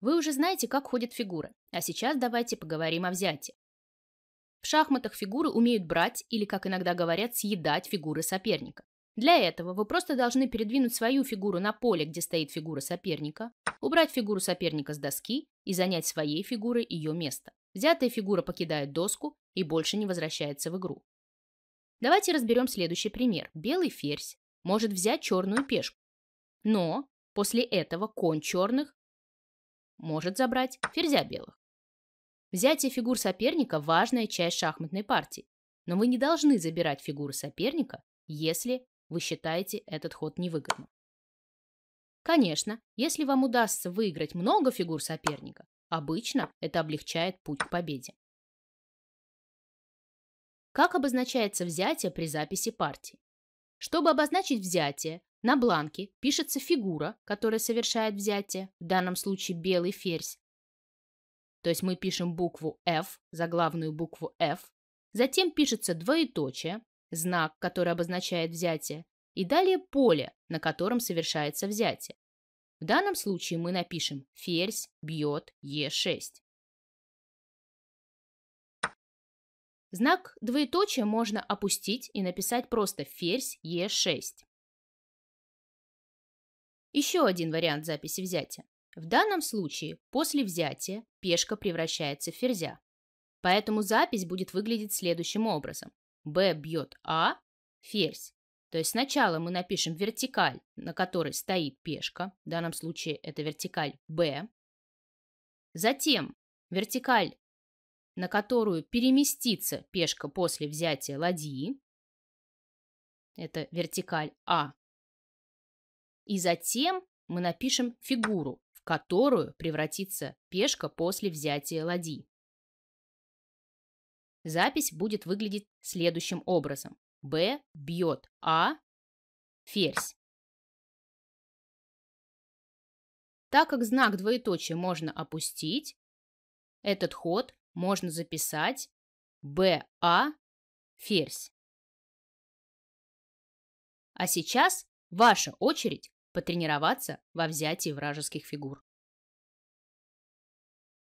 Вы уже знаете, как ходят фигуры, а сейчас давайте поговорим о взятии. В шахматах фигуры умеют брать или, как иногда говорят, съедать фигуры соперника. Для этого вы просто должны передвинуть свою фигуру на поле, где стоит фигура соперника, убрать фигуру соперника с доски и занять своей фигурой ее место. Взятая фигура покидает доску и больше не возвращается в игру. Давайте разберем следующий пример. Белый ферзь может взять черную пешку, но после этого конь черных может забрать ферзя белых. Взятие фигур соперника – важная часть шахматной партии, но вы не должны забирать фигуры соперника, если вы считаете этот ход невыгодным. Конечно, если вам удастся выиграть много фигур соперника, обычно это облегчает путь к победе. Как обозначается взятие при записи партии? Чтобы обозначить взятие, на бланке пишется фигура, которая совершает взятие, в данном случае белый ферзь. То есть мы пишем букву F, заглавную букву F, затем пишется двоеточие, знак, который обозначает взятие, и далее поле, на котором совершается взятие. В данном случае мы напишем «ферзь бьет Е6». Знак двоеточия можно опустить и написать просто «ферзь Е6». Еще один вариант записи взятия. В данном случае после взятия пешка превращается в ферзя. Поэтому запись будет выглядеть следующим образом. b бьет а, ферзь. То есть сначала мы напишем вертикаль, на которой стоит пешка. В данном случае это вертикаль b. Затем вертикаль, на которую переместится пешка после взятия ладьи. Это вертикаль А и затем мы напишем фигуру, в которую превратится пешка после взятия ладьи. Запись будет выглядеть следующим образом. Б бьет А, ферзь. Так как знак двоеточия можно опустить, этот ход можно записать б а ферзь. А сейчас ваша очередь потренироваться во взятии вражеских фигур.